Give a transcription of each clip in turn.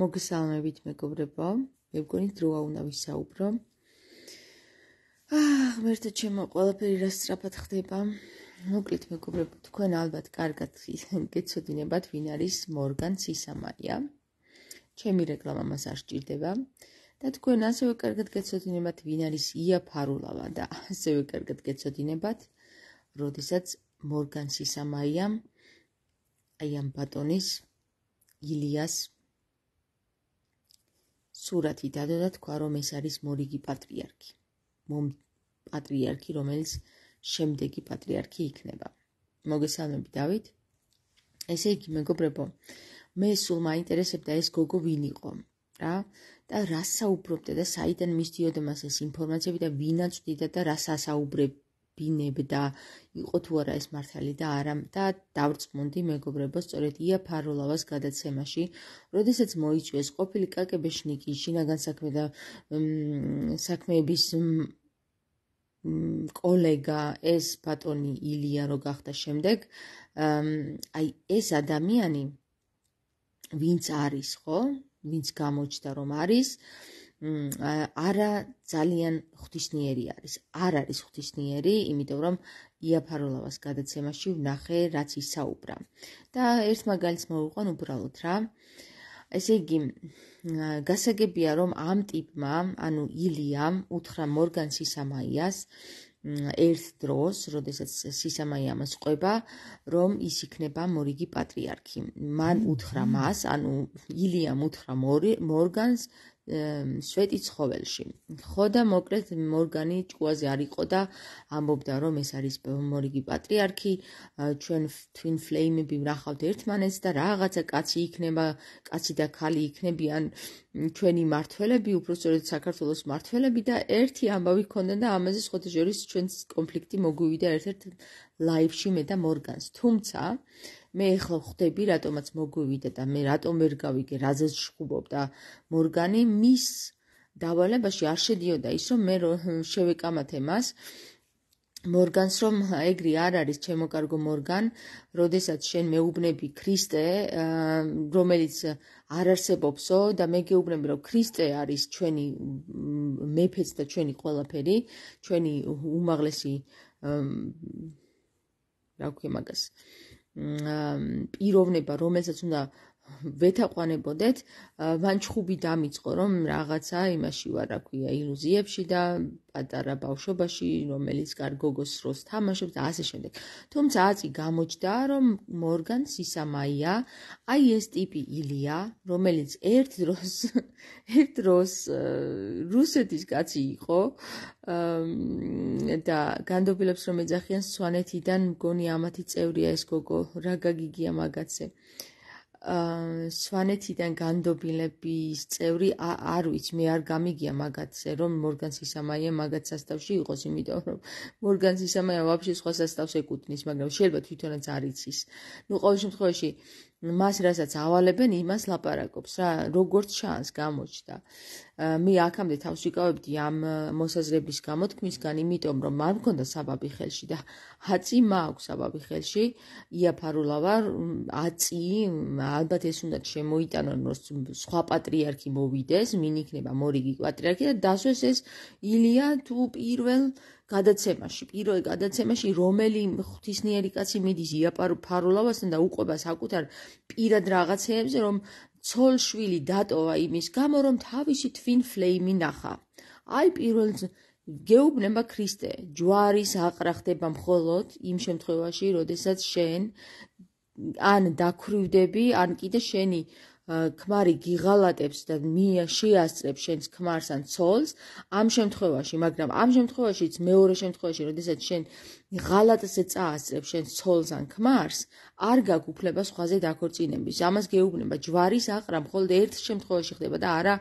მოგესალმებით მეგობრებო. მე მგონი დროა უნდა ვისაუბრო. აა, მერტე ჩემო, ყველაფერი რა სწრაფად ხდება. მოკლედ მეგობრებო, თქვენ ალბათ კარგად გეცოდინებათ, ვინ არის მორგან სისამარია. ჩემი რეკლამა მას არ სჭირდება. და თქვენ ასევე კარგად გეცოდინებათ, ვინ არის ია ფარულავა და ასევე კარგად გეცოდინებათ, როდესაც მორგან სისამაიამ აი ამ ბატონის ილიას სურათი დადო და თქვა რომ ეს არის მორიგი პატრიარქი მომ პატრიარქი რომელიც შემდეგი პატრიარქი იქნება მოგესალმები დავით ესე იგი მეგობრებო მე სულ მაინტერესებდა ეს გოგო ვინ იყო რა და რა საუბრობდა და საიდან მისდიოდა მას ეს ინფორმაცია და ვინაც ვდიდა და რა სასაუბრებდა ბინებდა, იყო თუ არა ეს მართალი და არა და დავწმუნდი მეგობრებო, სწორედ იაფაროლავას გადაცემაში, როდესაც მოიჭიეს ყოფილი კაკებეშნიკი შინაგან საქმე და საქმეების კოლეგა ეს ბატონი ილია რო გახდა შემდეგ, აი ეს ადამიანი ვინც არის, ხო? ვინც გამოჩნდა რომ არის? არა ძალიან ღვთისნიერი არის. არ არის ღვთისნიერი, იმიტომ რომ იაფარულავას გადაცემაში ვნახე, რაც ისაუბრა. და ერთ მაგალითს მოვიყვან უბრალოდ რა. ესე იგი, გასაგებია რომ ამ ტიპმა, ანუ ილიამ უთხრა მორგან სისამაიას ერთ დროს, როდესაც სისამაია მას ყვება, რომ ის იქნება მორიგი პატრიარქი. მან უთხრა მას, ანუ ილიამ უთხრა მორგანს სვეტიცხოველში. ხო და მოკლედ მორგანი ჭკუაზე არ იყო და ამბობდა რომ ეს არის მორიგი პატრიარქი, ჩვენ twin flame-ები ვნახავთ ერთმანეთს და რაღაცა კაცი იქნება, კაცი და ქალი იქნებიან ჩვენი მართველები, უფრო სწორედ საქართველოს მართველები და ერთი ამბავი ქონდა და ამაზე სხვა ჯერ ის ჩვენს კონფლიქტი მოგვივიდა ერთ-ერთ ლაივში მე და მორგანს. თუმცა მე ახლა ხვდები, რატომაც მოგვივიდა და მე რატომ ვერ გავიგე, რაზეც შხუბობდა მორგანი, მის დავალებაში არ შედიოდა ის, რომ მე შევეკამათე მას მორგანს რომ ეგრე არ არის ჩემო კარგო მორგან, როდესაც შენ მეუბნები ქრისტე, რომელიც არ არსებობსო და მე გეუბნები რომ ქრისტე არის ჩვენი მეფეც და ჩვენი ყველაფერი, ჩვენი უმაღლესი რა ქვია მაგას. აა პიროვნება, რომელსაც უნდა ვეთაყვანებოდეთ, ვანჩხუბი დამიწყო, რომ რაღაცა იმაში ვარ, რა ქვია, ილუზიებში და პატარა ბავშვობაში, რომელიც გარგოგოს როს თამაშობს და ასე შემდეგ. თუმცა აწი გამოჩნდა, რომ მორგან სისამაია, აი ეს ტიპი ილია, რომელიც ერთ დროს ერთ დროს რუსეთის კაცი იყო და განდობილებს რომ ეძახიან სვანეთიდან მგონი ამათი წევრია ეს გოგო, რა გაგიგია მაგაცე. სვანეთიდან განდობილების წევრი არ ვიცი მე არ გამიგია მაგათზე რომ მორგანსი სამაია მაგათ სასტავში იყოს იმიტომ რომ მორგანსი სამაია ვაფშე სხვა სასტავს ეკუთვნის მაგრამ შეიძლება თვითონაც არიცის ნუ ყოველ შემთხვევაში მას რასაც ავალებენ იმას ლაპარაკობს რა როგორც შანს გამოჩნდა მე აქამდე თავს ვიკავებდი ამ მოსაზრების გამოთქმისგან იმიტომ რომ არ მქონდა საბაბი ხელში და აწი მაქვს საბაბი ხელში იაფარულა ვარ აწი ალბათ ეს უნდა შემოიტანონ რომ სხვა პატრიარქი მოვიდეს მინიქნება მორიგი პატრიარქი და დასვეს ეს ილია თუ პირველ გადაცემაში, პირველ გადაცემაში, რომელი ღვთისმიერი კაცი მიდის იაპარო ფარულავასთან და უყვებას აკუთარ პირად რაღაცეებზე, რომ ცოლშვილი დატოვა იმის გამო, რომ თავისი twin flame-ი ნახა. აი პირველ გეუბნება ქრისტე, ჯვარის აყრა ხდება მხოლოდ იმ შემთხვევაში, როდესაც შენ ან დაქრივდები, ან კიდე შენი ქმარი გიღალატებს და მია შეასწრებს შენს ქმარს ან ცოლს ამ შემთხვევაში მაგრამ ამ შემთხვევაშიც მეორე შემთხვევაში შესაძლოა შენ ღალატზე წაასწრებ შენ ცოლს ან ქმარს, არ გაგუფლება სხვაზე დაქორწინების. ამას გეუბნება ჯვარის აყრა მხოლოდ ერთ შემთხვევაში ხდება და არა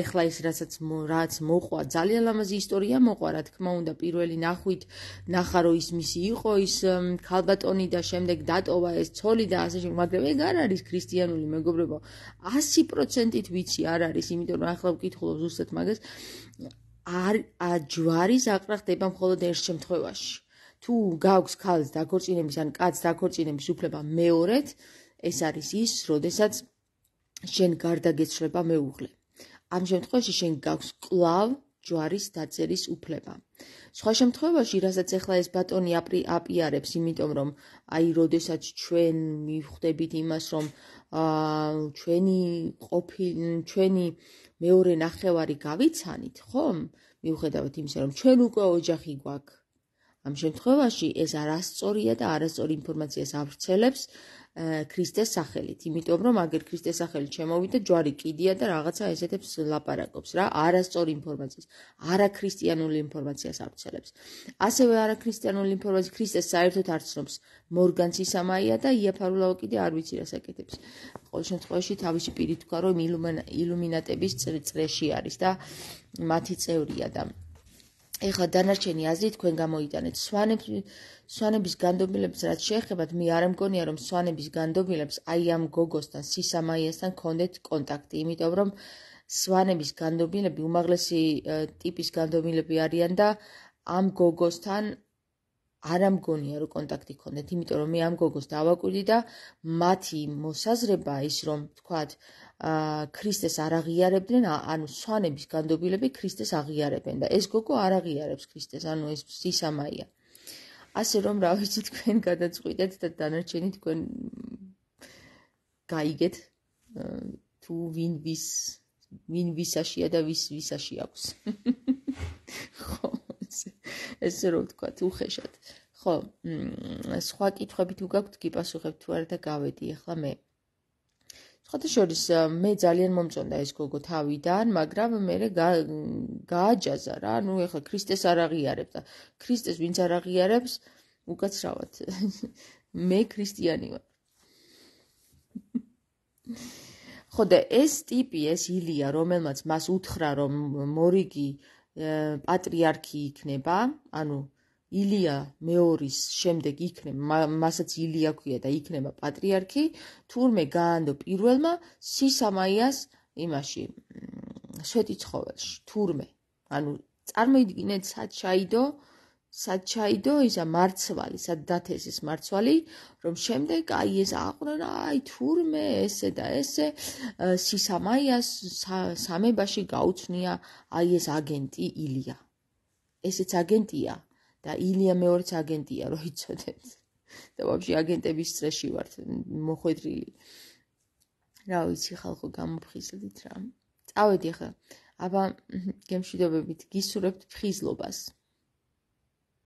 ეხლა ის რასაც რაც მოყვა, ძალიან ლამაზი ისტორია მოყვა, რა თქმა უნდა, პირველი ნახვით ნახა რომ ის მისი იყო ის ქალბატონი და შემდეგ დატოვა ეს ცოლი და ასე შემდეგ, მაგრამ ეგ არ არის ქრისტიანული მეგობრებო. 100%-ით ვიცი არ არის, იმიტომ რომ ახლა ვკითხულობ ზუსტად მაგას. არ ჯვარის აყრა ხდება მხოლოდ ერთ შემთხვევაში. თუ გაქვს ქალს დაქორწინების ან კაცს დაქორწინების უფლება მეორედ, ეს არის ის, როდესაც შენ გარდაგეცხლება მეუღლე. ამ შემთხვევაში შენ გაქვს კლავ ჯვარის დაწერის უფლება. სხვა შემთხვევაში, რასაც ახლა ეს ბატონი აპრი აპიარებს, იმიტომ რომ აი, როდესაც ჩვენ მივხვდებით იმას, რომ აა ჩვენი ყოფი ჩვენი მეორე ნახევარი გავიცანით, ხომ? მიუხედავად იმისა, რომ ჩვენ უკვე ოჯახი გვაქვს, ამ შემთხვევაში ეს არასწორია და არასწორ ინფორმაციას ავრცელებს ქრისტეს სახელით, იმიტომ რომ აგერ ქრისტეს სახელით შემოვიდა ჯვარი კიდია და რაღაცა ესეთებს ლაპარაკობს რა, არასწორ ინფორმაციას, არაქრისტიანული ინფორმაციას ავრცელებს. ასევე არაქრისტიანული ინფორმაცი ქრისტეს საერთოდ არ ცნობს. მორგანც ისამაია და იაფარულაო კიდე არ ვიცი რა საკეთებს. ყოველ შემთხვევაში თავისი პირით თქვა რომ ილუმინატების წრეში არის და მათი წევრია და ეხლა დანარჩენი აზრი თქვენ გამოიტანეთ. სვანებს სვანების განდობილებს რაც შეეხება, მე არ მგონია რომ სვანების განდობილებს აი ამ გოგოსთან, სისამაიასთან კონდეთ კონტაქტი, იმიტომ რომ სვანების განდობილები უმაღლესი ტიპის განდობილები არიან და ამ გოგოსთან არა მგონია რომ კონტაქტი ქონდეთ, იმიტომ რომ მე ამ გოგოს დავაკვირდი და მათი მოსაზრება ის რომ თქვა აა ქრისტეს არ აღიარებდნენ, ანუ სვანების განდობილები ქრისტეს აღიარებენ და ეს გოგო არ აღიარებს ქრისტეს, ანუ ეს სისამაია. ასე რომ რა ვიცი თქვენ გადაწყვიტეთ და დანარჩენი თქვენ გაიგეთ თუ ვინ ვის ვინ ვისაშია და ვის ვისაში აქვს. ხო ესე რომ ვთქვა უხეშად. ხო, სხვა კითხვები თუ გაქვთ, გიპასუხებ თუ არა და გავედი ახლა მე. სხვათა შორის მე ძალიან მომწონდა ეს გოგო თავიდან, მაგრამ მე გააჯაზა რა, ნუ ახლა ქრისტეს არ აღიარებ და ქრისტეს ვინც არ აღიარებს, უკაცრავად. მე ქრისტიანი ვარ. ხო და ეს ტიპი ეს ილია რომელმაც მას უთხრა რომ მორიგი პატრიარქი იქნება, ანუ ილია მეორის შემდეგ იქნება, მასაც ილია ქვია და იქნება პატრიარქი, თურმე გაანდო პირველმა სისამაიას იმაში შეტიცხოველში, თურმე. ანუ წარმოიდგინეთ, სად ჩაიდო, აა საჩაიდო ისა მარცვალი, სად დათესის მარცვალი, რომ შემდეგ აი ეს აყრა რა, აი თურმე ესე და ესე სისამაიას სამებაში გაუჩნია აი ეს აგენტი ილია. ესეც აგენტია და ილია მეორეც აგენტია, რო იცოდეთ. და ვაფშე აგენტების წრეში ვართ მოხვედრილი. რა ვიცი ხალხო გამფხიზდით რა. წავედი ახლა აბა გემშვიდობებით გისურვებთ ფხიზლობას.